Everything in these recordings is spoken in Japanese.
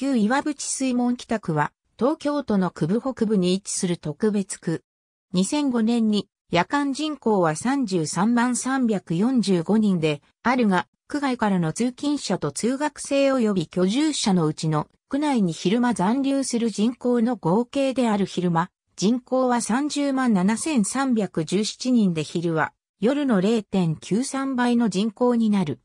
旧岩淵水門北区は、東京都の区部北部に位置する特別区。2005年に夜間人口は33万345人であるが、区外からの通勤者と通学生及び居住者のうちの区内に昼間残留する人口の合計である昼間、人口は30万7317人で昼は夜の0.93倍の人口になる。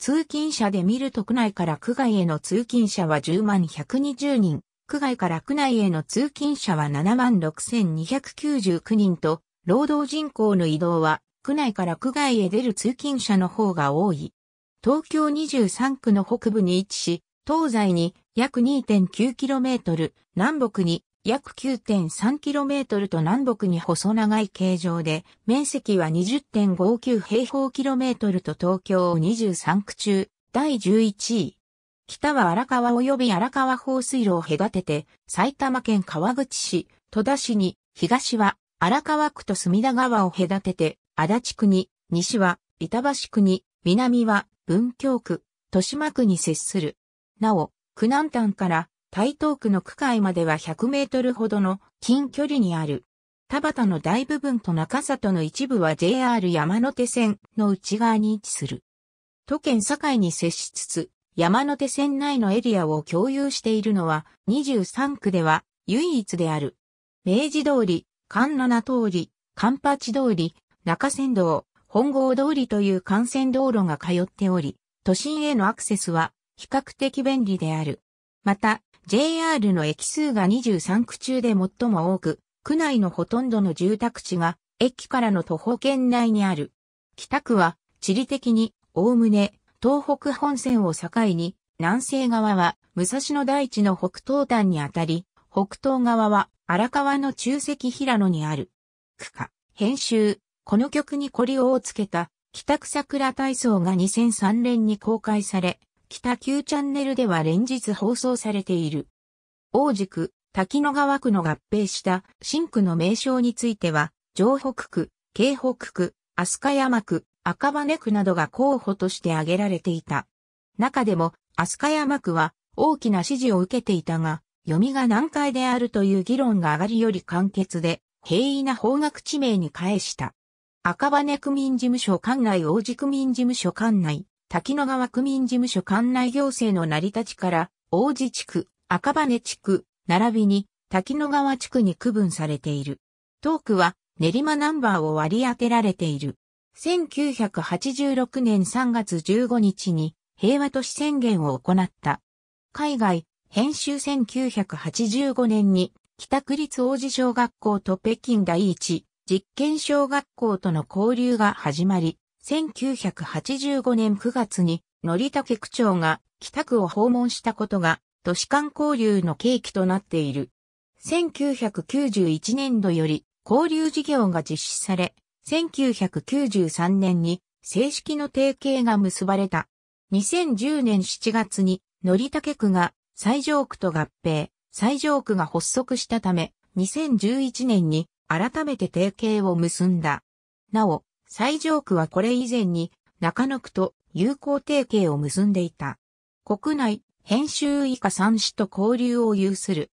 通勤者で見ると区内から区外への通勤者は10万120人、区外から区内への通勤者は7万6299人と、労働人口の移動は、区内から区外へ出る通勤者の方が多い。東京23区の北部に位置し、東西に約 2.9km、南北に約 9.3km と南北に細長い形状で、面積は20.59平方キロメートルと東京23区中、第11位。北は荒川及び荒川放水路を隔てて、埼玉県川口市、戸田市に、東は荒川区と隅田川を隔てて、足立区に、西は板橋区に、南は文京区、豊島区に接する。なお、区南端から台東区の区界までは100メートルほどの近距離にある。田端の大部分と中里の一部は JR 山手線の内側に位置する。都県境に接しつつ、山手線内のエリアを共有しているのは23区では唯一である。明治通り、関七通り、関八通り、中山道、本郷通りという幹線道路が通っており、都心へのアクセスは比較的便利である。また、JR の駅数が23区中で最も多く、区内のほとんどの住宅地が駅からの徒歩圏内にある。北区は地理的におおむね東北本線を境に、南西側は武蔵野台地の北東端にあたり、北東側は荒川の中石平野にある。区歌、編集、この曲にコリをつけた北区桜体操が2003年に公開され、北9チャンネルでは連日放送されている。王子区、滝野川区の合併した新区の名称については、城北区、京北区、飛鳥山区、赤羽区などが候補として挙げられていた。中でも、飛鳥山区は大きな支持を受けていたが、読みが難解であるという議論が上がりより簡潔で、平易な方角地名に返した。赤羽区民事務所管内王子区民事務所管内、滝野川区民事務所管内行政の成り立ちから、王子地区、赤羽地区、並びに滝野川地区に区分されている。トークは練馬ナンバーを割り当てられている。1986年3月15日に平和都市宣言を行った。海外、編集1985年に北区立王子小学校と北京第一実験小学校との交流が始まり、1985年9月に、のりたけ区長が北区を訪問したことが、都市間交流の契機となっている。1991年度より交流事業が実施され、1993年に正式の提携が結ばれた。2010年7月に、のりたけ区が最上区と合併、最上区が発足したため、2011年に改めて提携を結んだ。なお、最上区はこれ以前に中野区と友好提携を結んでいた。国内、編集以下三市と交流を有する。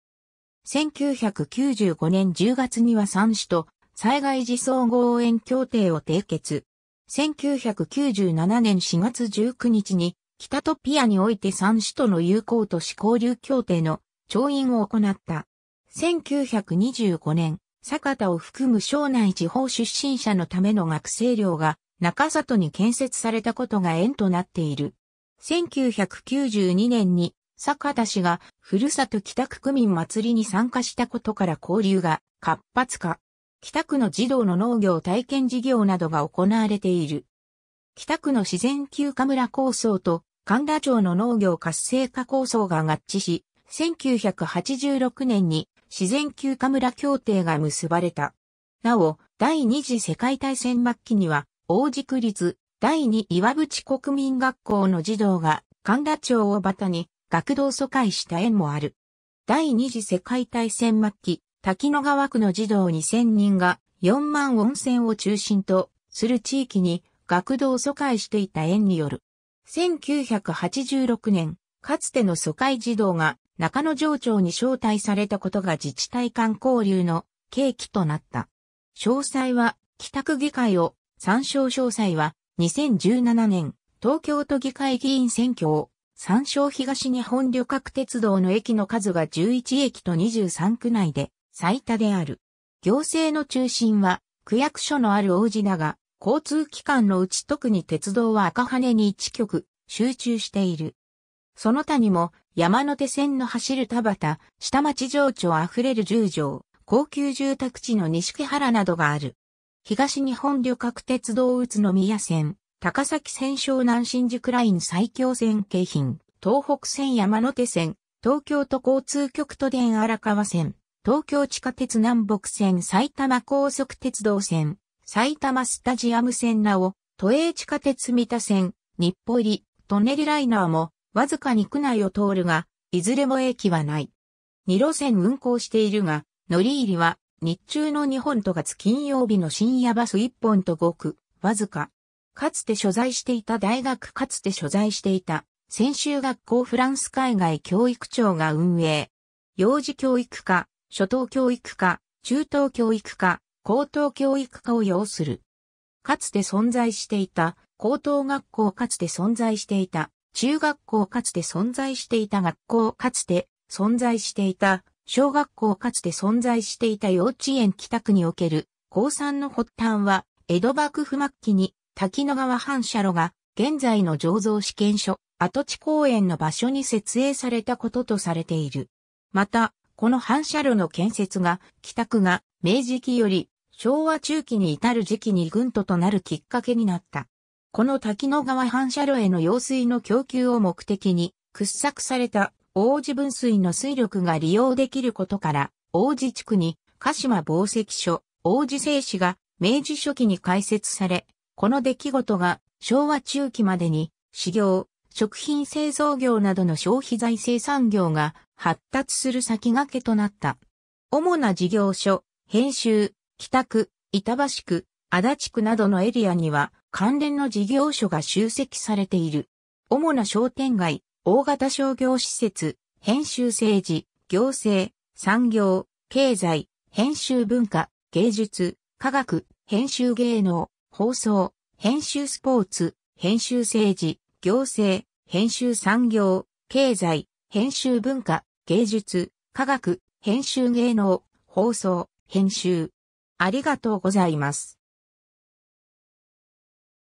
1995年10月には三市と災害時総合応援協定を締結。1997年4月19日に、北トピアにおいて三市との友好都市交流協定の調印を行った。1925年、坂田を含む省内地方出身者のための学生寮が中里に建設されたことが縁となっている。1992年に坂田氏がふるさと北区区民祭りに参加したことから交流が活発化。北区の児童の農業体験事業などが行われている。北区の自然休暇村構想と神田町の農業活性化構想が合致し、1986年に自然休暇村協定が結ばれた。なお、第二次世界大戦末期には、王子区立第二岩淵国民学校の児童が神田町をバタに学童疎開した縁もある。第二次世界大戦末期、滝野川区の児童2000人が4万温泉を中心とする地域に学童疎開していた縁による。1986年、かつての疎開児童が中野城町に招待されたことが自治体間交流の契機となった。詳細は、北区議会を、参照詳細は、2017年、東京都議会議員選挙を、参照東日本旅客鉄道の駅の数が11駅と23区内で最多である。行政の中心は区役所のある王子だが、交通機関のうち特に鉄道は赤羽に1局集中している。その他にも、山手線の走る田畑、下町情緒あふれる十条、高級住宅地の西木原などがある。東日本旅客鉄道宇都宮線、高崎線湘南新宿ライン最強線京浜、東北線山手線、東京都交通局都電荒川線、東京地下鉄南北線埼玉高速鉄道線、埼玉スタジアム線なお、都営地下鉄三田線、日暮里、トネリライナーも、わずかに区内を通るが、いずれも駅はない。2路線運行しているが、乗り入りは日中の日本と月金曜日の深夜バス1本と5区、わずか。かつて所在していた大学かつて所在していた、専修学校フランス海外教育庁が運営。幼児教育科、初等教育科、中等教育科、高等教育科を要する。かつて存在していた、高等学校かつて存在していた、中学校かつて存在していた学校かつて存在していた小学校かつて存在していた幼稚園北区における高三の発端は江戸幕府末期に滝野川反射炉が現在の醸造試験所跡地公園の場所に設営されたこととされている。また、この反射炉の建設が帰宅が明治期より昭和中期に至る時期に軍ととなるきっかけになった。この滝野川反射炉への用水の供給を目的に、掘削された王子分水の水力が利用できることから、王子地区に鹿島紡績所、王子製紙が明治初期に開設され、この出来事が昭和中期までに、市業、食品製造業などの消費財生産業が発達する先駆けとなった。主な事業所、編集、北区、板橋区、足立区などのエリアには、関連の事業所が集積されている。主な商店街、大型商業施設、編集政治、行政、産業、経済、編集文化、芸術、科学、編集芸能、放送、編集スポーツ、編集政治、行政、編集産業、経済、編集文化、芸術、科学、編集芸能、放送、編集。ありがとうございます。